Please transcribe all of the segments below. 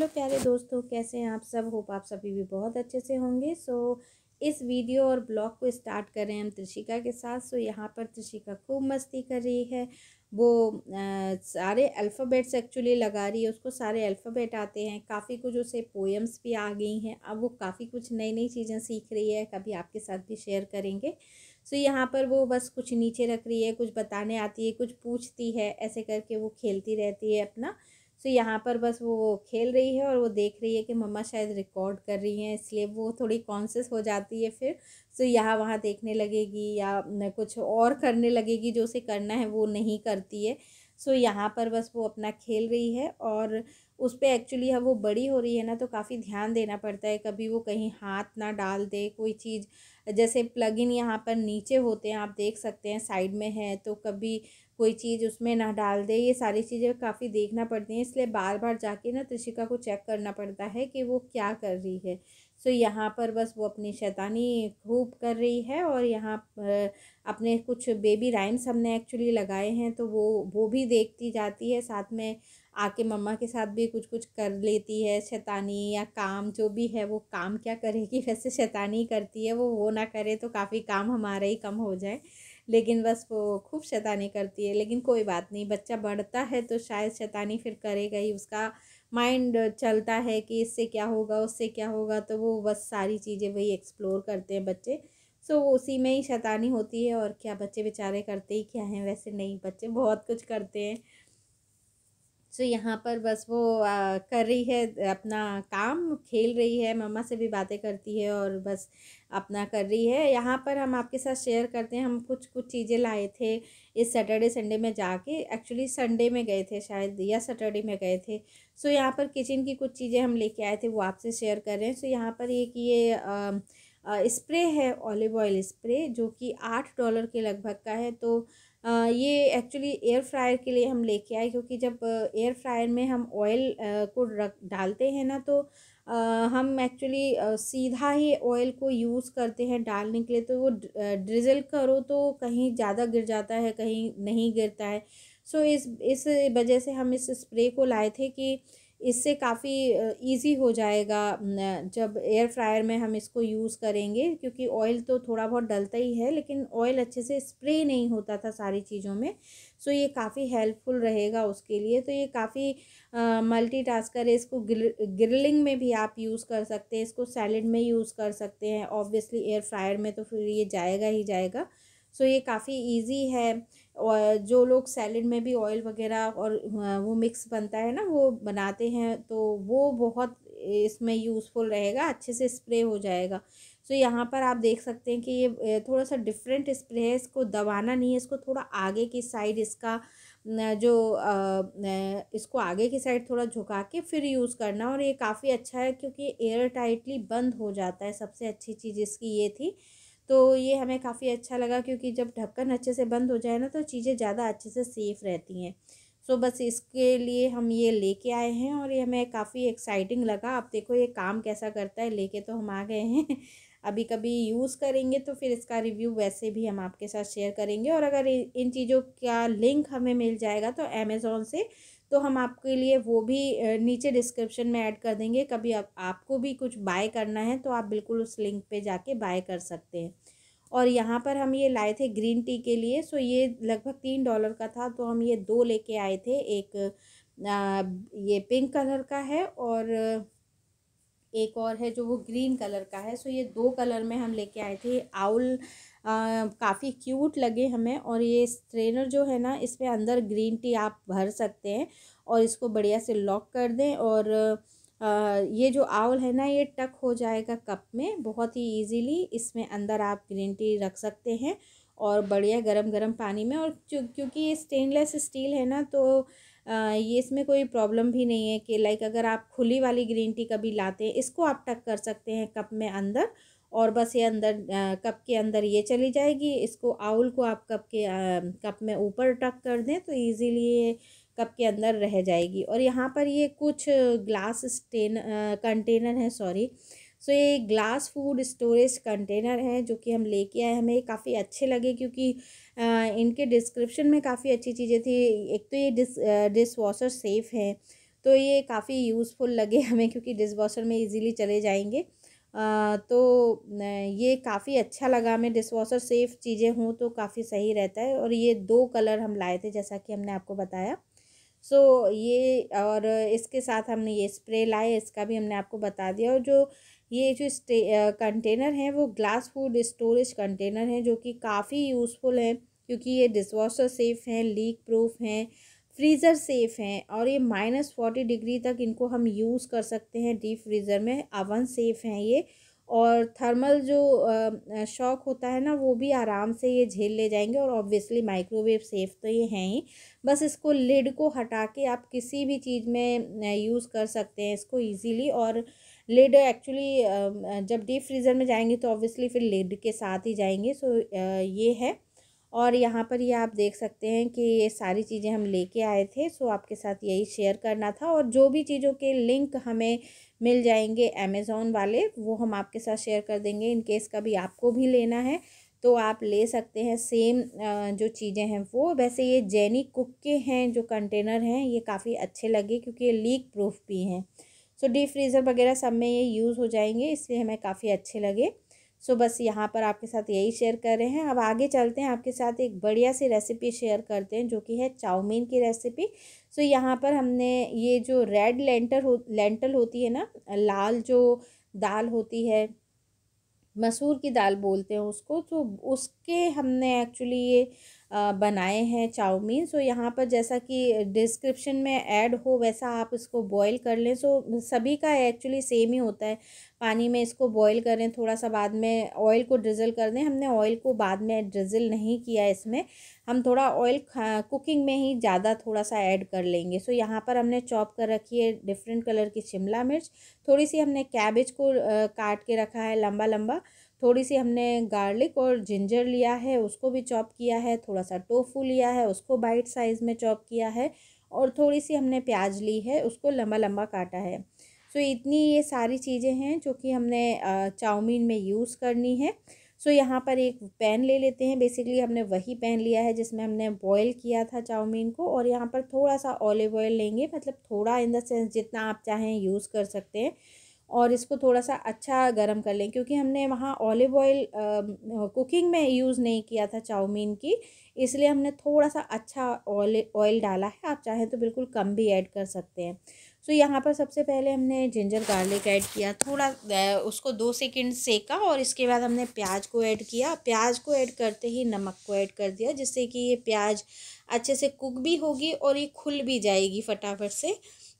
hello प्यारे दोस्तों कैसे हैं आप सब होप आप सभी भी बहुत अच्छे से होंगे सो so, इस वीडियो और ब्लॉग को स्टार्ट कर रहे हैं हम त्रिशिका के साथ सो so, यहाँ पर त्रिशिका खूब मस्ती कर रही है वो आ, सारे अल्फ़ाबेट्स एक्चुअली लगा रही है उसको सारे अल्फ़ाबेट आते हैं काफ़ी कुछ उसे पोएम्स भी आ गई हैं अब वो काफ़ी कुछ नई नई चीज़ें सीख रही है कभी आपके साथ भी शेयर करेंगे सो so, यहाँ पर वो बस कुछ नीचे रख रही है कुछ बताने आती है कुछ पूछती है ऐसे करके वो खेलती रहती है अपना सो यहाँ पर बस वो खेल रही है और वो देख रही है कि मम्मा शायद रिकॉर्ड कर रही हैं इसलिए वो थोड़ी कॉन्सियस हो जाती है फिर सो यहाँ वहाँ देखने लगेगी या कुछ और करने लगेगी जो उसे करना है वो नहीं करती है सो यहाँ पर बस वो अपना खेल रही है और उस पर एक्चुअली अब वो बड़ी हो रही है ना तो काफ़ी ध्यान देना पड़ता है कभी वो कहीं हाथ ना डाल दे कोई चीज़ जैसे प्लग इन यहाँ पर नीचे होते हैं आप देख सकते हैं साइड में है तो कभी कोई चीज़ उसमें ना डाल दे ये सारी चीज़ें काफ़ी देखना पड़ती हैं इसलिए बार बार जाके ना त्रिशिका को चेक करना पड़ता है कि वो क्या कर रही है सो यहाँ पर बस वो अपनी शैतानी खूब कर रही है और यहाँ अपने कुछ बेबी राइम्स हमने एक्चुअली लगाए हैं तो वो वो भी देखती जाती है साथ में आके मम्मा के साथ भी कुछ कुछ कर लेती है शैतानी या काम जो भी है वो काम क्या करेगी वैसे शैतानी करती है वो वो ना करे तो काफ़ी काम हमारा ही कम हो जाए लेकिन बस वो खूब शैतानी करती है लेकिन कोई बात नहीं बच्चा बढ़ता है तो शायद शैतानी फिर करेगा ही उसका माइंड चलता है कि इससे क्या होगा उससे क्या होगा तो वो बस सारी चीज़ें वही एक्सप्लोर करते हैं बच्चे सो so, उसी में ही शैतानी होती है और क्या बच्चे बेचारे करते ही क्या हैं वैसे नहीं बच्चे बहुत कुछ करते हैं सो यहाँ पर बस वो आ, कर रही है अपना काम खेल रही है मम्मा से भी बातें करती है और बस अपना कर रही है यहाँ पर हम आपके साथ शेयर करते हैं हम कुछ कुछ चीज़ें लाए थे इस सैटरडे संडे में जाके एक्चुअली संडे में गए थे शायद या सैटरडे में गए थे सो यहाँ पर किचन की कुछ चीज़ें हम लेके आए थे वो आपसे शेयर कर रहे हैं सो यहाँ पर एक ये स्प्रे है ऑलिव ऑयल स्प्रे जो कि आठ डॉलर के लगभग का है तो ये एक्चुअली एयर फ्रायर के लिए हम लेके आए क्योंकि जब एयर फ्रायर में हम ऑयल को रख डालते हैं ना तो आ, हम एक्चुअली सीधा ही ऑयल को यूज़ करते हैं डालने के लिए तो वो ड्रिजल करो तो कहीं ज़्यादा गिर जाता है कहीं नहीं गिरता है सो so, इस इस वजह से हम इस स्प्रे को लाए थे कि इससे काफ़ी इजी हो जाएगा जब एयर फ्रायर में हम इसको यूज़ करेंगे क्योंकि ऑयल तो थोड़ा बहुत डलता ही है लेकिन ऑयल अच्छे से स्प्रे नहीं होता था सारी चीज़ों में सो ये काफ़ी हेल्पफुल रहेगा उसके लिए तो ये काफ़ी मल्टी है इसको ग्रिलिंग में भी आप यूज़ कर सकते हैं इसको सैलड में यूज़ कर सकते हैं ऑब्वियसली एयर फ्रायर में तो फिर ये जाएगा ही जाएगा सो ये काफ़ी इजी है और जो लोग सैलड में भी ऑयल वगैरह और वो मिक्स बनता है ना वो बनाते हैं तो वो बहुत इसमें यूज़फुल रहेगा अच्छे से स्प्रे हो जाएगा सो यहाँ पर आप देख सकते हैं कि ये थोड़ा सा डिफरेंट स्प्रे है इसको दबाना नहीं है इसको थोड़ा आगे की साइड इसका जो आ, इसको आगे की साइड थोड़ा झुका के फिर यूज़ करना और ये काफ़ी अच्छा है क्योंकि एयर टाइटली बंद हो जाता है सबसे अच्छी चीज़ इसकी ये थी तो ये हमें काफ़ी अच्छा लगा क्योंकि जब ढक्कन अच्छे से बंद हो जाए ना तो चीज़ें ज़्यादा अच्छे से सेफ़ रहती हैं सो बस इसके लिए हम ये लेके आए हैं और ये हमें काफ़ी एक्साइटिंग लगा आप देखो ये काम कैसा करता है लेके तो हम आ गए हैं अभी कभी यूज़ करेंगे तो फिर इसका रिव्यू वैसे भी हम आपके साथ शेयर करेंगे और अगर इन चीज़ों का लिंक हमें मिल जाएगा तो अमेज़ोन से तो हम आपके लिए वो भी नीचे डिस्क्रिप्शन में ऐड कर देंगे कभी आप आपको भी कुछ बाय करना है तो आप बिल्कुल उस लिंक पे जाके बाय कर सकते हैं और यहाँ पर हम ये लाए थे ग्रीन टी के लिए सो ये लगभग तीन डॉलर का था तो हम ये दो लेके आए थे एक आ, ये पिंक कलर का है और एक और है जो वो ग्रीन कलर का है सो ये दो कलर में हम लेके आए थे आउल काफ़ी क्यूट लगे हमें और ये स्ट्रेनर जो है ना इस पर अंदर ग्रीन टी आप भर सकते हैं और इसको बढ़िया से लॉक कर दें और आ, ये जो आउल है ना ये टक हो जाएगा कप में बहुत ही इजीली इसमें अंदर आप ग्रीन टी रख सकते हैं और बढ़िया गरम गरम पानी में और क्योंकि ये स्टेनलेस स्टील है ना तो ये इसमें कोई प्रॉब्लम भी नहीं है कि लाइक अगर आप खुली वाली ग्रीन टी कभी लाते हैं इसको आप टक कर सकते हैं कप में अंदर और बस ये अंदर आ, कप के अंदर ये चली जाएगी इसको आउल को आप कप के आ, कप में ऊपर टक कर दें तो ईजीली ये कप के अंदर रह जाएगी और यहाँ पर ये कुछ ग्लास स्टेन कंटेनर है सॉरी सो ये ग्लास फूड स्टोरेज कंटेनर है जो कि हम लेके आए हमें काफ़ी अच्छे लगे क्योंकि इनके डिस्क्रिप्शन में काफ़ी अच्छी चीज़ें थी एक तो ये डिस डिस वॉशर सेफ़ है तो ये काफ़ी यूज़फुल लगे हमें क्योंकि डिस वॉशर में इजीली चले जाएंगे तो ये काफ़ी अच्छा लगा हमें डिस वॉशर सेफ़ चीज़ें हों तो काफ़ी सही रहता है और ये दो कलर हम लाए थे जैसा कि हमने आपको बताया सो so, ये और इसके साथ हमने ये स्प्रे लाए इसका भी हमने आपको बता दिया और जो ये जो स्टे कंटेनर हैं वो ग्लास फूड स्टोरेज कंटेनर हैं जो कि काफ़ी यूज़फुल हैं क्योंकि ये डिशवाशर सेफ़ हैं लीक प्रूफ हैं फ्रीज़र सेफ़ हैं और ये माइनस फोर्टी डिग्री तक इनको हम यूज़ कर सकते हैं डीप फ्रीज़र में अवन सेफ़ हैं ये और थर्मल जो शॉक होता है ना वो भी आराम से ये झेल ले जाएंगे और ऑब्वियसली माइक्रोवेव सेफ़ तो ये हैं ही बस इसको लिड को हटा के आप किसी भी चीज़ में यूज़ कर सकते हैं इसको ईजीली और लिड एक्चुअली जब डीप फ्रीज़र में जाएंगे तो ऑब्वियसली फिर लिड के साथ ही जाएंगे सो ये है और यहाँ पर ये आप देख सकते हैं कि ये सारी चीज़ें हम लेके आए थे सो आपके साथ यही शेयर करना था और जो भी चीज़ों के लिंक हमें मिल जाएंगे अमेज़ोन वाले वो हम आपके साथ शेयर कर देंगे इन केस कभी आपको भी लेना है तो आप ले सकते हैं सेम जो चीज़ें हैं वो वैसे ये जैनी कुक के हैं जो कंटेनर हैं ये काफ़ी अच्छे लगे क्योंकि ये लीक प्रूफ भी हैं सो डीप फ्रीज़र वगैरह सब में ये यूज़ हो जाएंगे इसलिए हमें काफ़ी अच्छे लगे सो बस यहाँ पर आपके साथ यही शेयर कर रहे हैं अब आगे चलते हैं आपके साथ एक बढ़िया सी रेसिपी शेयर करते हैं जो कि है चाउमीन की रेसिपी सो यहाँ पर हमने ये जो रेड लेंटर हो लेंटल होती है ना लाल जो दाल होती है मसूर की दाल बोलते हैं उसको तो उसके हमने एक्चुअली ये बनाए हैं चाउमीन सो यहाँ पर जैसा कि डिस्क्रिप्शन में ऐड हो वैसा आप इसको बॉईल कर लें सो सभी का एक्चुअली सेम ही होता है पानी में इसको बॉईल करें थोड़ा सा बाद में ऑयल को ड्रिजल कर दें हमने ऑयल को बाद में ड्रिजल नहीं किया इसमें हम थोड़ा ऑयल कुकिंग में ही ज़्यादा थोड़ा सा ऐड कर लेंगे सो यहाँ पर हमने चॉप कर रखी है डिफरेंट कलर की शिमला मिर्च थोड़ी सी हमने कैबेज को काट के रखा है लंबा लंबा थोड़ी सी हमने गार्लिक और जिंजर लिया है उसको भी चॉप किया है थोड़ा सा टोफू लिया है उसको बाइट साइज़ में चॉप किया है और थोड़ी सी हमने प्याज ली है उसको लम्बा लम्बा काटा है सो so, इतनी ये सारी चीज़ें हैं जो कि हमने चाउमीन में यूज़ करनी है सो so, यहाँ पर एक पैन ले लेते हैं बेसिकली हमने वही पैन लिया है जिसमें हमने बॉईल किया था चाउमीन को और यहाँ पर थोड़ा सा ऑलिव ऑयल लेंगे मतलब थोड़ा इन द सेंस जितना आप चाहें यूज़ कर सकते हैं और इसको थोड़ा सा अच्छा गर्म कर लें क्योंकि हमने वहाँ ऑलिव ऑयल कुकिंग में यूज़ नहीं किया था चाउमीन की इसलिए हमने थोड़ा सा अच्छा ऑयल ऑयल डाला है आप चाहें तो बिल्कुल कम भी ऐड कर सकते हैं सो यहाँ पर सबसे पहले हमने जिंजर गार्लिक ऐड किया थोड़ा उसको दो सेकंड सेका और इसके बाद हमने प्याज को ऐड किया प्याज को ऐड करते ही नमक को ऐड कर दिया जिससे कि ये प्याज अच्छे से कुक भी होगी और ये खुल भी जाएगी फटाफट से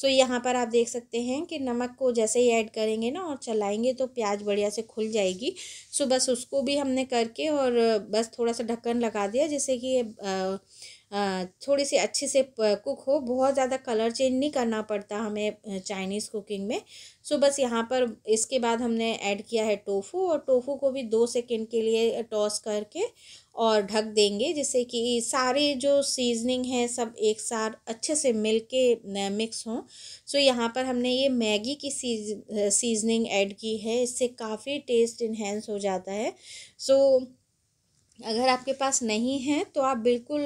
सो यहाँ पर आप देख सकते हैं कि नमक को जैसे ही ऐड करेंगे ना और चलाएंगे तो प्याज बढ़िया से खुल जाएगी सो बस उसको भी हमने करके और बस थोड़ा सा ढक्कन लगा दिया जैसे कि ये थोड़ी सी अच्छे से कुक हो बहुत ज़्यादा कलर चेंज नहीं करना पड़ता हमें चाइनीज़ कुकिंग में सो बस यहाँ पर इसके बाद हमने ऐड किया है टोफू और टोफू को भी दो सेकेंड के लिए टॉस करके और ढक देंगे जिससे कि सारी जो सीजनिंग है सब एक साथ अच्छे से मिल के मिक्स हों सो यहाँ पर हमने ये मैगी की सीज सीजनिंग ऐड की है इससे काफ़ी टेस्ट इन्हेंस हो जाता है सो अगर आपके पास नहीं है तो आप बिल्कुल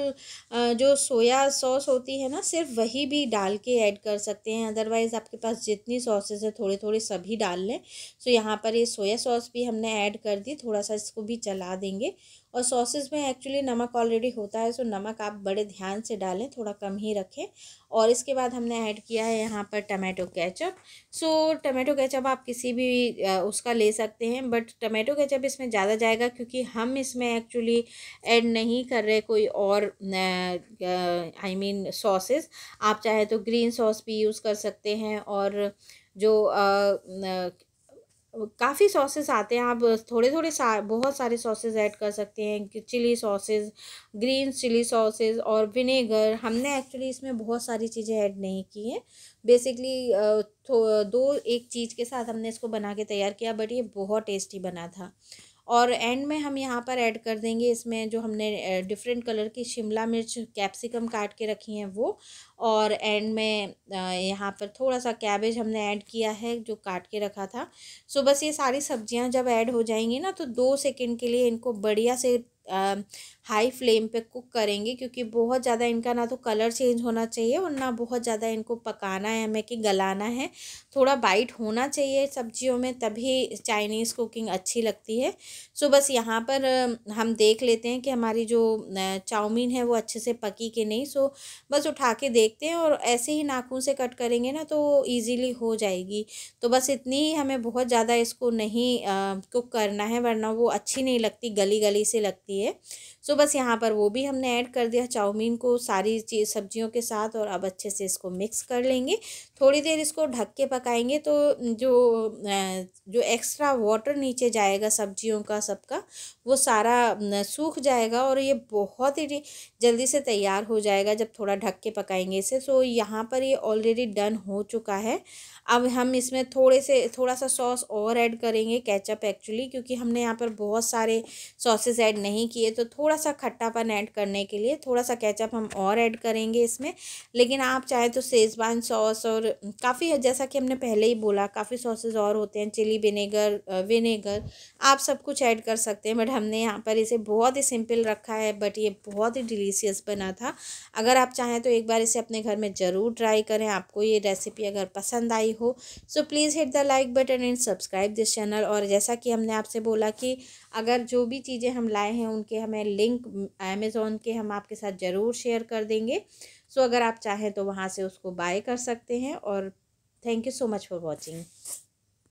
जो सोया सॉस होती है ना सिर्फ वही भी डाल के ऐड कर सकते हैं अदरवाइज़ आपके पास जितनी सॉसेज है थोड़े थोड़े सभी डाल लें सो यहाँ पर ये सोया सॉस भी हमने ऐड कर दी थोड़ा सा इसको भी चला देंगे और सॉसेस में एक्चुअली नमक ऑलरेडी होता है सो नमक आप बड़े ध्यान से डालें थोड़ा कम ही रखें और इसके बाद हमने ऐड किया है यहाँ पर tomato ketchup so tomato ketchup आप किसी भी उसका ले सकते हैं बट टमाटो केचप इसमें ज़्यादा जाएगा क्योंकि हम इसमें एक्चुअली ऐड नहीं कर रहे कोई और आई मीन सॉसेस आप चाहे तो ग्रीन सॉस भी यूज़ कर सकते हैं और जो काफ़ी सॉसेस आते हैं आप थोड़े थोड़े सा बहुत सारे सॉसेस ऐड कर सकते हैं chilli sauces green chilli sauces और विनेगर हमने एक्चुअली इसमें बहुत सारी चीज़ें ऐड नहीं की हैं बेसिकली दो एक चीज़ के साथ हमने इसको बना के तैयार किया बट ये बहुत टेस्टी बना था और एंड में हम यहाँ पर ऐड कर देंगे इसमें जो हमने डिफरेंट कलर की शिमला मिर्च कैप्सिकम काट के रखी हैं वो और एंड में यहाँ पर थोड़ा सा कैबेज हमने ऐड किया है जो काट के रखा था सो बस ये सारी सब्जियाँ जब ऐड हो जाएंगी ना तो दो सेकेंड के लिए इनको बढ़िया से हाई फ्लेम पे कुक करेंगे क्योंकि बहुत ज़्यादा इनका ना तो कलर चेंज होना चाहिए और ना बहुत ज़्यादा इनको पकाना है हमें कि गलाना है थोड़ा बाइट होना चाहिए सब्जियों में तभी चाइनीज़ कुकिंग अच्छी लगती है सो बस यहाँ पर हम देख लेते हैं कि हमारी जो चाउमीन है वो अच्छे से पकी कि नहीं सो बस उठा के देखते हैं और ऐसे ही नाखून से कट करेंगे ना तो ईजीली हो जाएगी तो बस इतनी ही हमें बहुत ज़्यादा इसको नहीं कुक करना है वरना वो अच्छी नहीं लगती गली गली से लगती लिए सो तो बस यहाँ पर वो भी हमने ऐड कर दिया चाउमीन को सारी चीज सब्जियों के साथ और अब अच्छे से इसको मिक्स कर लेंगे थोड़ी देर इसको ढक के पकाएंगे तो जो जो एक्स्ट्रा वाटर नीचे जाएगा सब्जियों का सबका वो सारा सूख जाएगा और ये बहुत ही जल्दी से तैयार हो जाएगा जब थोड़ा ढक के पकाएंगे इसे सो यहाँ पर ये ऑलरेडी डन हो चुका है अब हम इसमें थोड़े से थोड़ा सा सॉस और ऐड करेंगे कैचअप एक्चुअली क्योंकि हमने यहाँ पर बहुत सारे सॉसेस ऐड नहीं किए तो थोड़ा थोड़ा सा खट्टापन ऐड करने के लिए थोड़ा सा केचप हम और ऐड करेंगे इसमें लेकिन आप चाहे तो सेजवान सॉस और काफ़ी जैसा कि हमने पहले ही बोला काफ़ी सॉसेज और होते हैं चिली विनेगर विनेगर आप सब कुछ ऐड कर सकते हैं बट हमने यहाँ पर इसे बहुत ही सिंपल रखा है बट ये बहुत ही डिलीशियस बना था अगर आप चाहें तो एक बार इसे अपने घर में ज़रूर ट्राई करें आपको ये रेसिपी अगर पसंद आई हो so please hit the like button and subscribe this channel और जैसा कि हमने आपसे बोला कि अगर जो भी चीज़ें हम लाए हैं उनके हमें लिंक लिंक अमेज़ोन के हम आपके साथ ज़रूर शेयर कर देंगे सो अगर आप चाहें तो वहाँ से उसको बाय कर सकते हैं और thank you so much for watching